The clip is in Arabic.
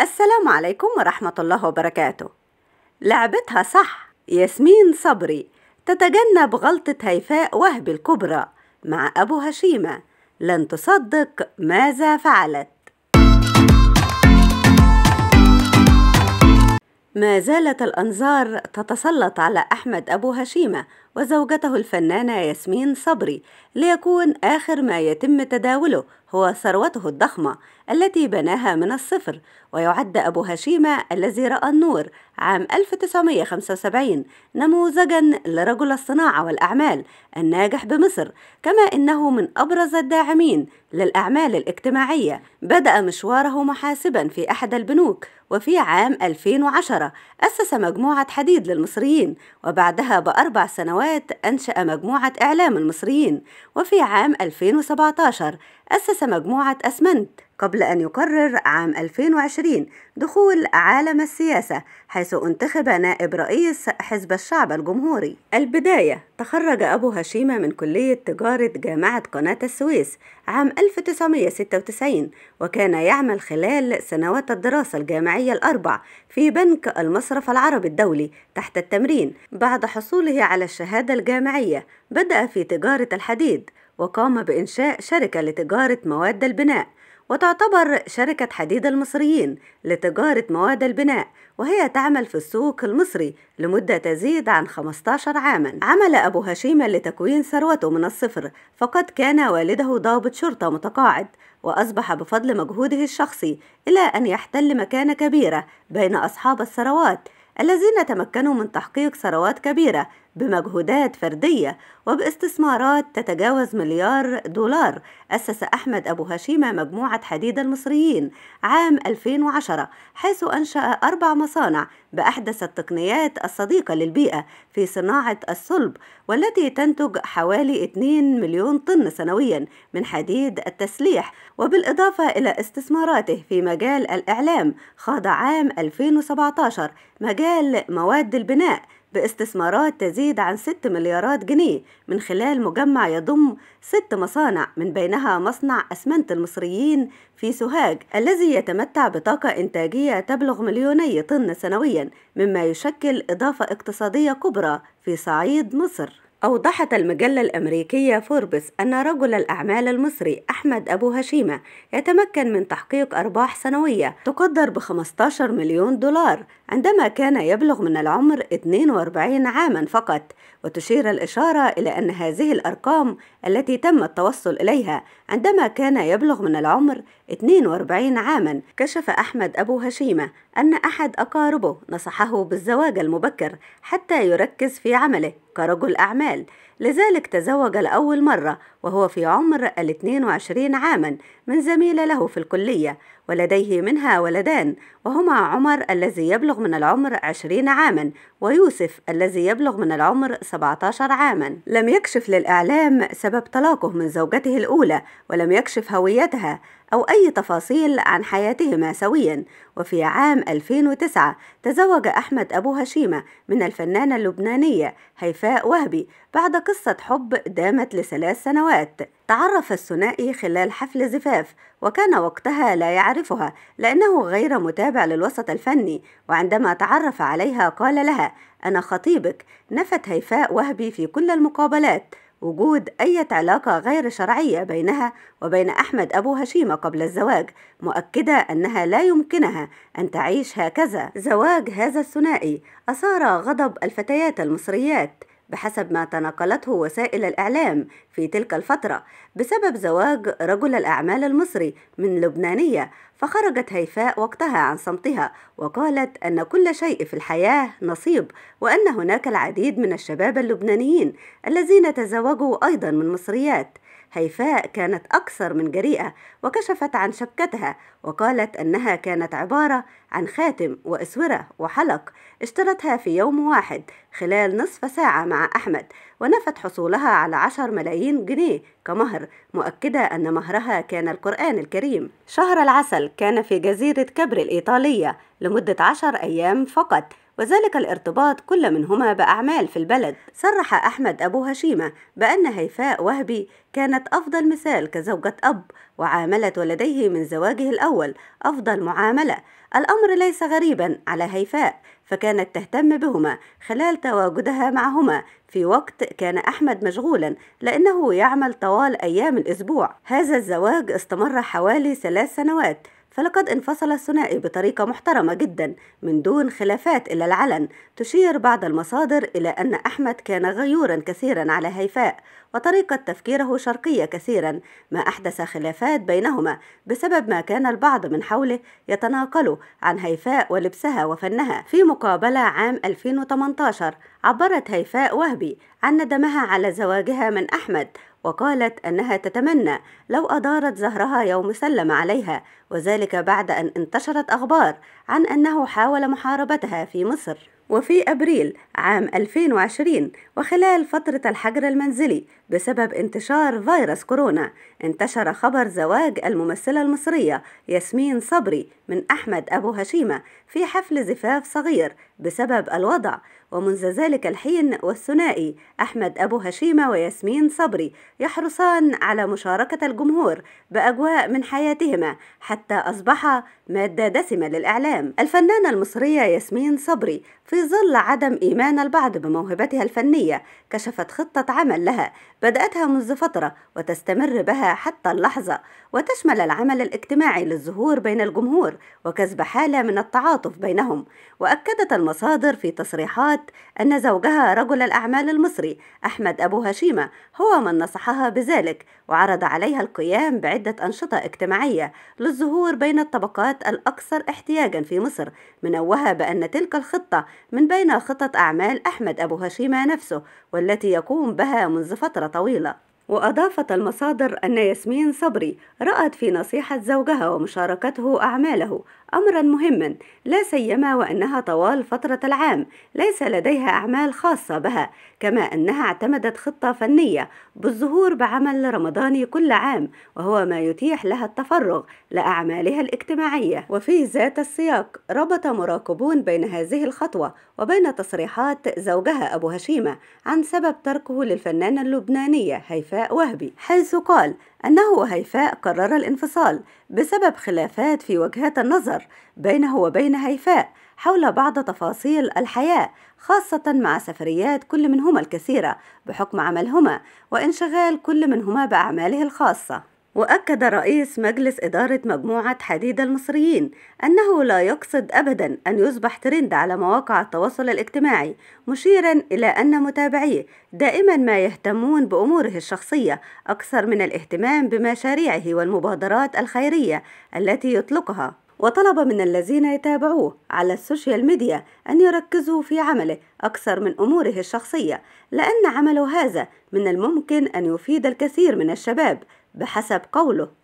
السلام عليكم ورحمة الله وبركاته لعبتها صح ياسمين صبري تتجنب غلطة هيفاء وهبي الكبرى مع أبو هشيمة لن تصدق ماذا فعلت ما زالت الأنظار تتسلط على أحمد أبو هشيمة وزوجته الفنانة ياسمين صبري ليكون آخر ما يتم تداوله هو ثروته الضخمة التي بناها من الصفر ويعد أبو هشيمة الذي رأى النور عام 1975 نموذجا لرجل الصناعة والأعمال الناجح بمصر كما إنه من أبرز الداعمين للأعمال الاجتماعية بدأ مشواره محاسبا في أحد البنوك وفي عام 2010 أسس مجموعة حديد للمصريين وبعدها بأربع سنوات سنوات أنشأ مجموعة إعلام المصريين وفي عام 2017 أسس مجموعة أسمنت قبل أن يقرر عام 2020 دخول عالم السياسة حيث انتخب نائب رئيس حزب الشعب الجمهوري البداية تخرج أبو هشيمة من كلية تجارة جامعة قناة السويس عام 1996 وكان يعمل خلال سنوات الدراسة الجامعية الأربع في بنك المصرف العربي الدولي تحت التمرين بعد حصوله على الشهادة الجامعية بدأ في تجارة الحديد وقام بإنشاء شركة لتجارة مواد البناء وتعتبر شركة حديد المصريين لتجارة مواد البناء وهي تعمل في السوق المصري لمدة تزيد عن 15 عاما عمل أبو هشيمة لتكوين ثروته من الصفر فقد كان والده ضابط شرطة متقاعد وأصبح بفضل مجهوده الشخصي إلى أن يحتل مكانة كبيرة بين أصحاب الثروات الذين تمكنوا من تحقيق ثروات كبيرة بمجهودات فردية وباستثمارات تتجاوز مليار دولار أسس أحمد أبو هشيمة مجموعة حديد المصريين عام 2010 حيث أنشأ أربع مصانع بأحدث التقنيات الصديقة للبيئة في صناعة الصلب والتي تنتج حوالي 2 مليون طن سنويا من حديد التسليح وبالإضافة إلى استثماراته في مجال الإعلام خاض عام 2017 مجال مواد البناء باستثمارات تزيد عن 6 مليارات جنيه من خلال مجمع يضم ست مصانع من بينها مصنع أسمنت المصريين في سوهاج الذي يتمتع بطاقة إنتاجية تبلغ مليوني طن سنويا مما يشكل إضافة اقتصادية كبرى في صعيد مصر أوضحت المجلة الأمريكية فوربس أن رجل الأعمال المصري أحمد أبو هشيمة يتمكن من تحقيق أرباح سنوية تقدر ب 15 مليون دولار عندما كان يبلغ من العمر 42 عاما فقط وتشير الإشارة إلى أن هذه الأرقام التي تم التوصل إليها عندما كان يبلغ من العمر 42 عاما كشف أحمد أبو هشيمة أن أحد أقاربه نصحه بالزواج المبكر حتى يركز في عمله كرجل أعمال لذلك تزوج لأول مرة وهو في عمر ال 22 عاما من زميلة له في الكلية ولديه منها ولدان وهما عمر الذي يبلغ يبلغ من العمر 20 عاما ويوسف الذي يبلغ من العمر 17 عاما لم يكشف للإعلام سبب طلاقه من زوجته الأولى ولم يكشف هويتها أو أي تفاصيل عن حياتهما سويا وفي عام 2009 تزوج أحمد أبو هشيمة من الفنانة اللبنانية هيفاء وهبي بعد قصة حب دامت لثلاث سنوات تعرف الثنائي خلال حفل زفاف وكان وقتها لا يعرفها لأنه غير متابع للوسط الفني وعندما تعرف عليها قال لها أنا خطيبك نفت هيفاء وهبي في كل المقابلات وجود أي علاقة غير شرعية بينها وبين أحمد أبو هشيمة قبل الزواج مؤكدة أنها لا يمكنها أن تعيش هكذا زواج هذا الثنائي أثار غضب الفتيات المصريات بحسب ما تناقلته وسائل الإعلام في تلك الفترة بسبب زواج رجل الأعمال المصري من لبنانية فخرجت هيفاء وقتها عن صمتها وقالت أن كل شيء في الحياة نصيب وأن هناك العديد من الشباب اللبنانيين الذين تزوجوا أيضا من مصريات هيفاء كانت أكثر من جريئة وكشفت عن شبكتها وقالت أنها كانت عبارة عن خاتم وأسورة وحلق اشترتها في يوم واحد خلال نصف ساعة مع أحمد ونفت حصولها على عشر ملايين جنيه كمهر مؤكدة أن مهرها كان القرآن الكريم شهر العسل كان في جزيرة كبر الإيطالية لمدة عشر أيام فقط وذلك الارتباط كل منهما بأعمال في البلد صرح أحمد أبو هشيمة بأن هيفاء وهبي كانت أفضل مثال كزوجة أب وعاملت ولديه من زواجه الأول أفضل معاملة الأمر ليس غريبا على هيفاء فكانت تهتم بهما خلال تواجدها معهما في وقت كان أحمد مشغولا لأنه يعمل طوال أيام الأسبوع هذا الزواج استمر حوالي ثلاث سنوات فلقد انفصل الثنائي بطريقة محترمة جدا من دون خلافات إلى العلن تشير بعض المصادر إلى أن أحمد كان غيورا كثيرا على هيفاء وطريقة تفكيره شرقية كثيرا ما أحدث خلافات بينهما بسبب ما كان البعض من حوله يتناقل عن هيفاء ولبسها وفنها في مقابلة عام 2018 عبرت هيفاء وهبي عن ندمها على زواجها من أحمد وقالت أنها تتمنى لو أدارت زهرها يوم سلم عليها وذلك بعد أن انتشرت أخبار عن أنه حاول محاربتها في مصر وفي أبريل عام 2020 وخلال فترة الحجر المنزلي بسبب انتشار فيروس كورونا انتشر خبر زواج الممثلة المصرية ياسمين صبري من أحمد أبو هشيمة في حفل زفاف صغير بسبب الوضع ومنذ ذلك الحين والثنائي أحمد أبو هشيمة وياسمين صبري يحرصان على مشاركة الجمهور بأجواء من حياتهما حتى أصبح مادة دسمة للإعلام الفنانة المصرية ياسمين صبري في ظل عدم إيمان البعض بموهبتها الفنية كشفت خطة عمل لها بدأتها منذ فترة وتستمر بها حتى اللحظة وتشمل العمل الاجتماعي للظهور بين الجمهور وكسب حالة من التعاطف بينهم وأكدت المصادر في تصريحات أن زوجها رجل الأعمال المصري أحمد أبو هشيمة هو من نصحها بذلك وعرض عليها القيام بعدة أنشطة اجتماعية للظهور بين الطبقات الأكثر احتياجا في مصر منوهة بأن تلك الخطة من بين خطط أعمال أحمد أبو هشيمة نفسه والتي يقوم بها منذ فترة طويلة وأضافت المصادر أن ياسمين صبري رأت في نصيحة زوجها ومشاركته أعماله أمرا مهما لا سيما وأنها طوال فترة العام ليس لديها أعمال خاصة بها كما أنها اعتمدت خطة فنية بالظهور بعمل رمضاني كل عام وهو ما يتيح لها التفرغ لأعمالها الاجتماعية وفي ذات السياق ربط مراقبون بين هذه الخطوة وبين تصريحات زوجها أبو هشيمة عن سبب تركه للفنانة اللبنانية هيفاء وهبي حيث قال أنه وهيفاء قرر الانفصال بسبب خلافات في وجهات النظر بينه وبين هيفاء حول بعض تفاصيل الحياة خاصة مع سفريات كل منهما الكثيرة بحكم عملهما وانشغال كل منهما بأعماله الخاصة وأكد رئيس مجلس إدارة مجموعة حديد المصريين أنه لا يقصد أبدا أن يصبح ترند على مواقع التواصل الاجتماعي مشيرا إلى أن متابعيه دائما ما يهتمون بأموره الشخصية أكثر من الاهتمام بمشاريعه والمبادرات الخيرية التي يطلقها وطلب من الذين يتابعوه على السوشيال ميديا أن يركزوا في عمله أكثر من أموره الشخصية لأن عمله هذا من الممكن أن يفيد الكثير من الشباب بحسب قوله